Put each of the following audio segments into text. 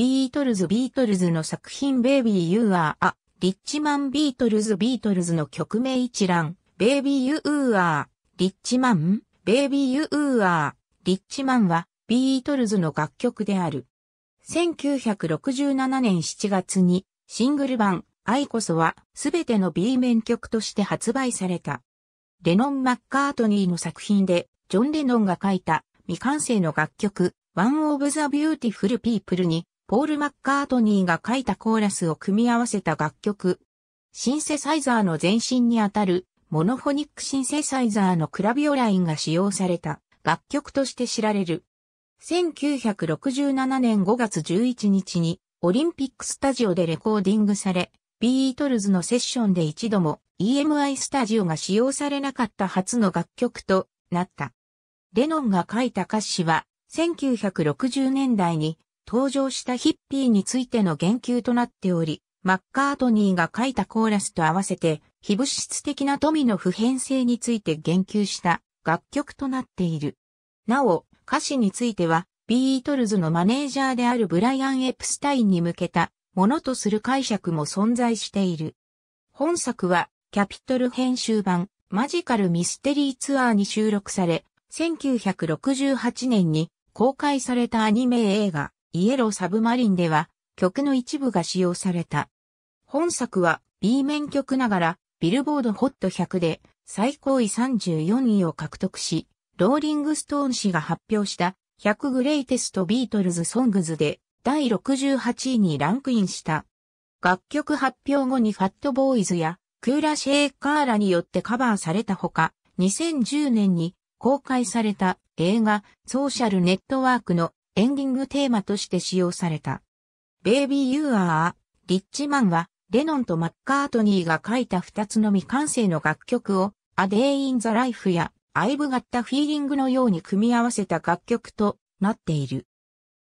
ビートルズビートルズの作品ベイビーユーアーア、リッチマンビートルズビートルズの曲名一覧、ベイビーユーアー、リッチマン、ベイビーユーアー、リッチマンはビートルズの楽曲である。1967年7月にシングル版、愛こそはすべての B 面曲として発売された。レノン・マッカートニーの作品で、ジョン・レノンが書いた未完成の楽曲、One of the Beautiful People にポール・マッカートニーが書いたコーラスを組み合わせた楽曲。シンセサイザーの前身にあたるモノフォニックシンセサイザーのクラビオラインが使用された楽曲として知られる。1967年5月11日にオリンピックスタジオでレコーディングされ、ビートルズのセッションで一度も EMI スタジオが使用されなかった初の楽曲となった。レノンが書いた歌詞は1960年代に登場したヒッピーについての言及となっており、マッカートニーが書いたコーラスと合わせて、非物質的な富の普遍性について言及した楽曲となっている。なお、歌詞については、ビートルズのマネージャーであるブライアン・エプスタインに向けたものとする解釈も存在している。本作は、キャピトル編集版、マジカルミステリーツアーに収録され、1968年に公開されたアニメ映画、イエローサブマリンでは曲の一部が使用された。本作は B 面曲ながらビルボードホット100で最高位34位を獲得し、ローリングストーン氏が発表した100グレイテストビートルズソングズで第68位にランクインした。楽曲発表後にファットボーイズやクーラシェーカーラによってカバーされたほか、2010年に公開された映画ソーシャルネットワークのエンディングテーマとして使用された。ベイビー・ユーアー、リッチマンは、レノンとマッカートニーが書いた二つの未完成の楽曲を、A Day in the Life や I've Got a Feeling のように組み合わせた楽曲となっている。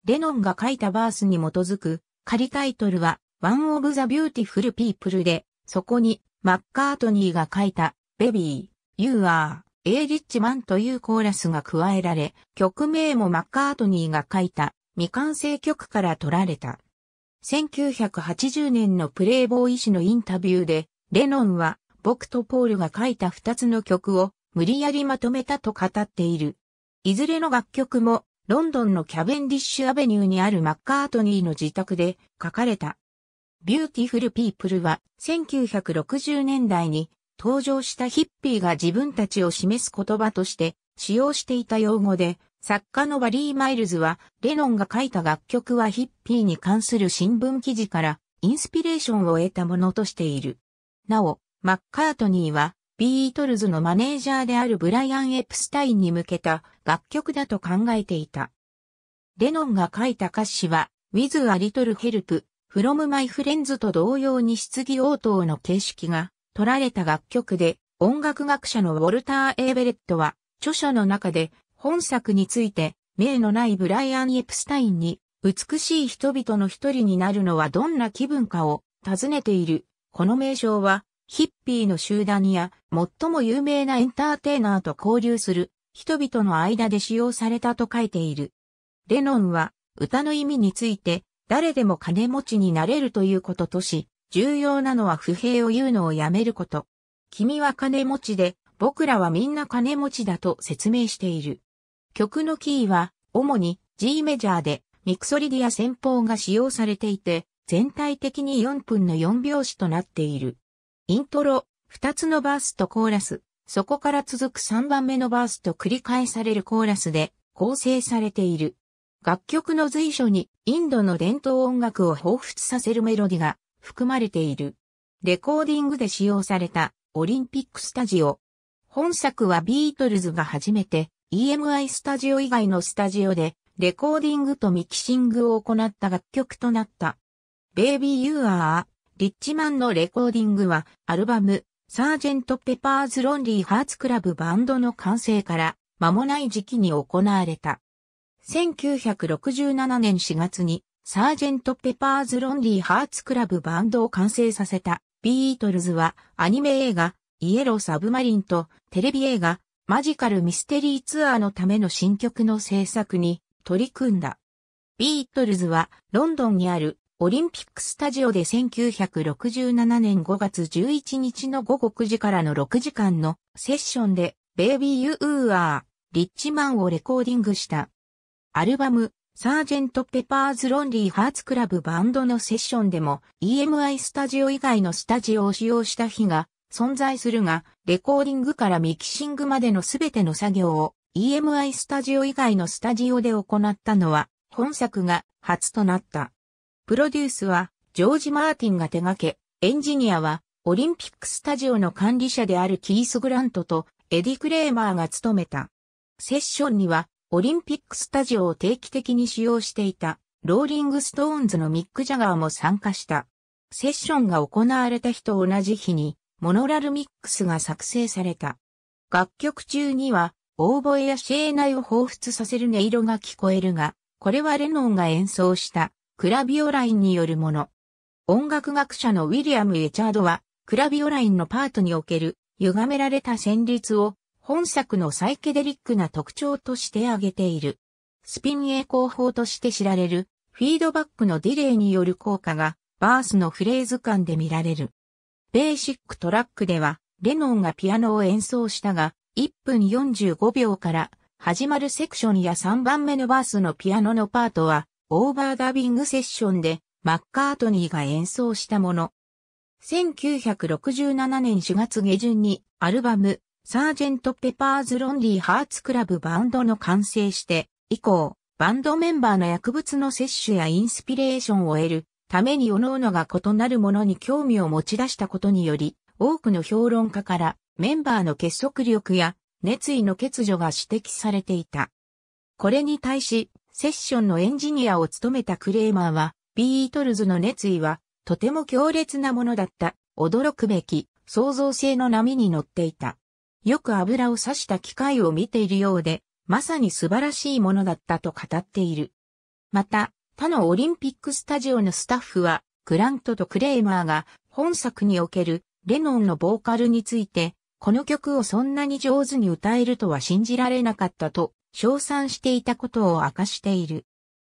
レノンが書いたバースに基づく仮タイトルは One of the Beautiful People で、そこにマッカートニーが書いた Baby, You Are A リッチマンというコーラスが加えられ、曲名もマッカートニーが書いた未完成曲から取られた。1980年のプレイボーイ師のインタビューで、レノンは僕とポールが書いた2つの曲を無理やりまとめたと語っている。いずれの楽曲もロンドンのキャベンディッシュアベニューにあるマッカートニーの自宅で書かれた。ビューティフルピープルは1960年代に登場したヒッピーが自分たちを示す言葉として使用していた用語で、作家のバリー・マイルズは、レノンが書いた楽曲はヒッピーに関する新聞記事からインスピレーションを得たものとしている。なお、マッカートニーは、ビートルズのマネージャーであるブライアン・エプスタインに向けた楽曲だと考えていた。レノンが書いた歌詞は、With a Little Help, From My Friends と同様に質疑応答の形式が取られた楽曲で、音楽学者のウォルター・エーベレットは、著書の中で、本作について、名のないブライアン・エプスタインに、美しい人々の一人になるのはどんな気分かを尋ねている。この名称は、ヒッピーの集団や、最も有名なエンターテイナーと交流する人々の間で使用されたと書いている。レノンは、歌の意味について、誰でも金持ちになれるということとし、重要なのは不平を言うのをやめること。君は金持ちで、僕らはみんな金持ちだと説明している。曲のキーは、主に G メジャーで、ミクソリディア戦法が使用されていて、全体的に4分の4拍子となっている。イントロ、2つのバースとコーラス、そこから続く3番目のバースと繰り返されるコーラスで構成されている。楽曲の随所にインドの伝統音楽を彷彿させるメロディが含まれている。レコーディングで使用されたオリンピックスタジオ。本作はビートルズが初めて EMI スタジオ以外のスタジオでレコーディングとミキシングを行った楽曲となった。ベイビー・ユーアー、リッチマンのレコーディングはアルバム、サージェント・ペパーズ・ロンリー・ハーツ・クラブバンドの完成から間もない時期に行われた。1967年4月にサージェント・ペパーズ・ロンリー・ハーツ・クラブバンドを完成させたビートルズはアニメ映画イエロー・サブマリンとテレビ映画マジカル・ミステリー・ツアーのための新曲の制作に取り組んだ。ビートルズはロンドンにあるオリンピックスタジオで1967年5月11日の午後9時からの6時間のセッションでベイビー・ユー・アー・リッチマンをレコーディングした。アルバムサージェント・ペパーズ・ロンリー・ハーツ・クラブバンドのセッションでも EMI スタジオ以外のスタジオを使用した日が存在するが、レコーディングからミキシングまでのすべての作業を EMI スタジオ以外のスタジオで行ったのは本作が初となった。プロデュースはジョージ・マーティンが手掛け、エンジニアはオリンピックスタジオの管理者であるキース・グラントとエディ・クレーマーが務めた。セッションにはオリンピックスタジオを定期的に使用していたローリングストーンズのミック・ジャガーも参加した。セッションが行われた日と同じ日にモノラルミックスが作成された。楽曲中にはオーボエやシェーナイを彷彿させる音色が聞こえるが、これはレノンが演奏したクラビオラインによるもの。音楽学者のウィリアム・エチャードはクラビオラインのパートにおける歪められた旋律を本作のサイケデリックな特徴として挙げている。スピン栄光法として知られる、フィードバックのディレイによる効果が、バースのフレーズ感で見られる。ベーシックトラックでは、レノンがピアノを演奏したが、1分45秒から始まるセクションや3番目のバースのピアノのパートは、オーバーダビングセッションでマッカートニーが演奏したもの。1967年4月下旬にアルバムサージェント・ペパーズ・ロンリー・ハーツ・クラブバンドの完成して、以降、バンドメンバーの薬物の摂取やインスピレーションを得るために各々が異なるものに興味を持ち出したことにより、多くの評論家からメンバーの結束力や熱意の欠如が指摘されていた。これに対し、セッションのエンジニアを務めたクレーマーは、ビートルズの熱意はとても強烈なものだった、驚くべき創造性の波に乗っていた。よく油を刺した機械を見ているようで、まさに素晴らしいものだったと語っている。また、他のオリンピックスタジオのスタッフは、グラントとクレーマーが本作におけるレノンのボーカルについて、この曲をそんなに上手に歌えるとは信じられなかったと称賛していたことを明かしている。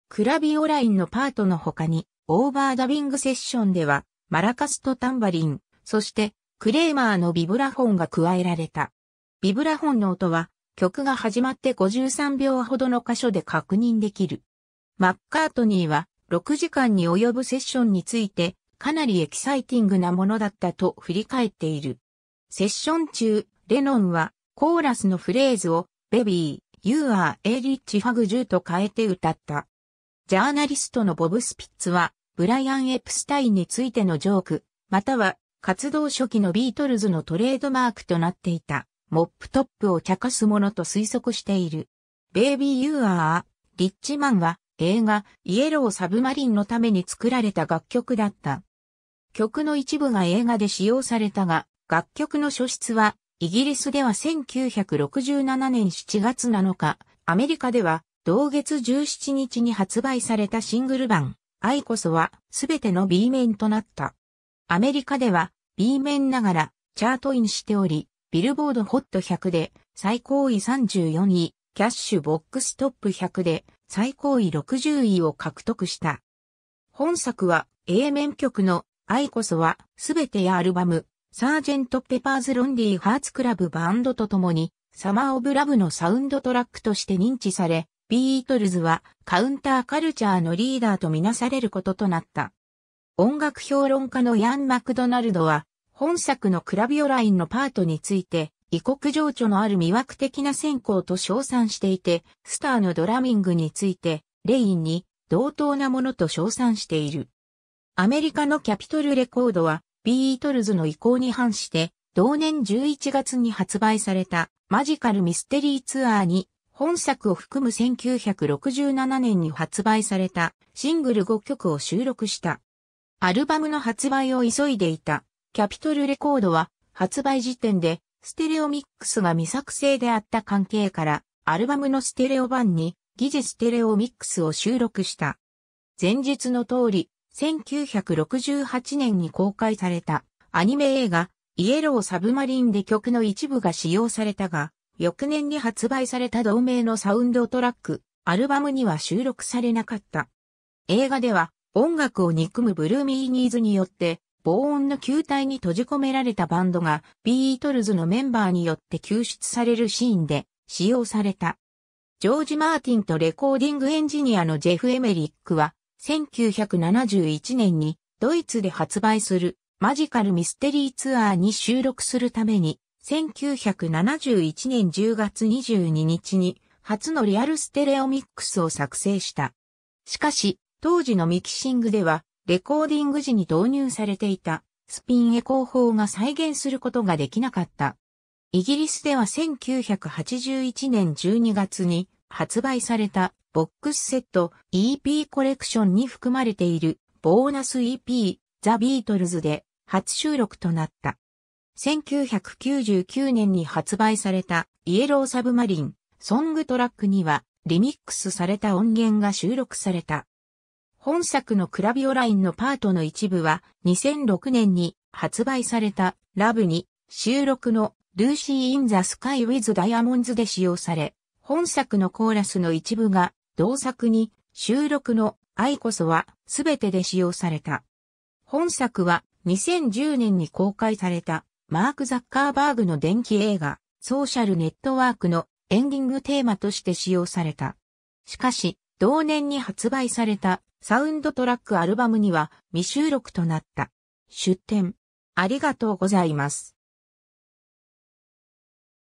クラビオラインのパートの他に、オーバーダビングセッションでは、マラカスとタンバリン、そしてクレーマーのビブラフォンが加えられた。ビブラフォンの音は曲が始まって53秒ほどの箇所で確認できる。マッカートニーは6時間に及ぶセッションについてかなりエキサイティングなものだったと振り返っている。セッション中、レノンはコーラスのフレーズをベビー、You are a rich fag と変えて歌った。ジャーナリストのボブ・スピッツはブライアン・エプスタインについてのジョーク、または活動初期のビートルズのトレードマークとなっていた。モップトップを茶化すものと推測している。ベイビー・ユーアー、リッチマンは映画イエロー・サブマリンのために作られた楽曲だった。曲の一部が映画で使用されたが、楽曲の書質はイギリスでは1967年7月7日、アメリカでは同月17日に発売されたシングル版、愛こそはすべての B 面となった。アメリカでは B 面ながらチャートインしており、ビルボードホット100で最高位34位、キャッシュボックストップ100で最高位60位を獲得した。本作は A 面曲の愛こそはすべてやアルバム、サージェント・ペパーズ・ロンディ・ハーツ・クラブ・バンドと共に、サマー・オブ・ラブのサウンドトラックとして認知され、ビートルズはカウンターカルチャーのリーダーとみなされることとなった。音楽評論家のヤン・マクドナルドは、本作のクラビオラインのパートについて、異国情緒のある魅惑的な選考と称賛していて、スターのドラミングについて、レインに同等なものと称賛している。アメリカのキャピトルレコードは、ビートルズの意向に反して、同年11月に発売されたマジカルミステリーツアーに、本作を含む1967年に発売されたシングル5曲を収録した。アルバムの発売を急いでいたキャピトルレコードは発売時点でステレオミックスが未作成であった関係からアルバムのステレオ版に疑似ステレオミックスを収録した。前述の通り、1968年に公開されたアニメ映画イエローサブマリンで曲の一部が使用されたが、翌年に発売された同名のサウンドトラック、アルバムには収録されなかった。映画では音楽を憎むブルーミーニーズによって防音の球体に閉じ込められたバンドがビートルズのメンバーによって救出されるシーンで使用された。ジョージ・マーティンとレコーディングエンジニアのジェフ・エメリックは1971年にドイツで発売するマジカルミステリーツアーに収録するために1971年10月22日に初のリアルステレオミックスを作成した。しかし、当時のミキシングではレコーディング時に導入されていたスピンエコー法が再現することができなかった。イギリスでは1981年12月に発売されたボックスセット EP コレクションに含まれているボーナス EP ザ・ビートルズで初収録となった。1999年に発売されたイエローサブマリンソングトラックにはリミックスされた音源が収録された。本作のクラビオラインのパートの一部は2006年に発売されたラブに収録のルーシー・イン・ザ・スカイ・ウィズ・ダイヤモンズで使用され、本作のコーラスの一部が同作に収録の愛こそはすべてで使用された。本作は2010年に公開されたマーク・ザッカーバーグの電気映画ソーシャルネットワークのエンディングテーマとして使用された。しかし、同年に発売されたサウンドトラックアルバムには未収録となった。出展。ありがとうございます。